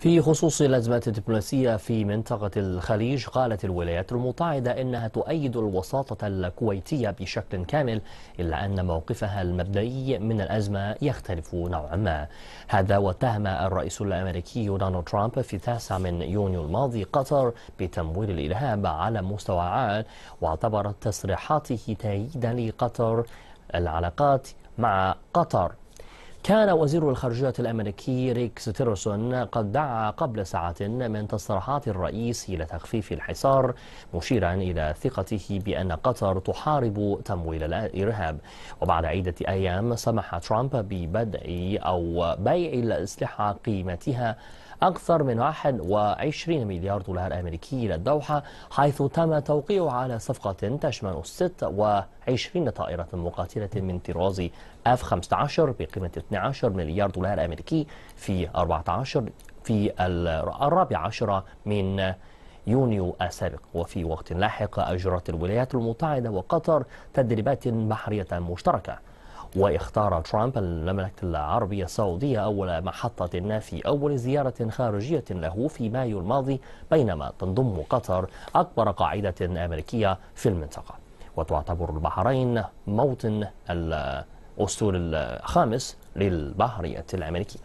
في خصوص الأزمات الدبلوماسية في منطقة الخليج قالت الولايات المتحدة إنها تؤيد الوساطة الكويتية بشكل كامل إلا أن موقفها المبدئي من الأزمة يختلف نوعا ما هذا واتهم الرئيس الأمريكي دونالد ترامب في 9 من يونيو الماضي قطر بتمويل الإرهاب على مستوى عال واعتبرت تصريحاته تأييدا لقطر العلاقات مع قطر كان وزير الخارجية الأمريكي ريكس ستيرسون قد دعا قبل ساعة من تصريحات الرئيس إلى تخفيف الحصار مشيرا إلى ثقته بأن قطر تحارب تمويل الإرهاب وبعد عدة أيام سمح ترامب ببدء أو بيع الأسلحة قيمتها أكثر من 21 مليار دولار أمريكي إلى الدوحة حيث تم توقيع على صفقة تشمل 26 طائرة مقاتلة من طراز F-15 بقيمة 12 مليار دولار أمريكي في 14 في الرابع عشر من يونيو السابق وفي وقت لاحق أجرت الولايات المتحدة وقطر تدريبات بحرية مشتركة واختار ترامب المملكة العربية السعودية أول محطة في أول زيارة خارجية له في مايو الماضي بينما تنضم قطر أكبر قاعدة أمريكية في المنطقة وتعتبر البحرين موطن الأسطول الخامس للبحرية الأمريكية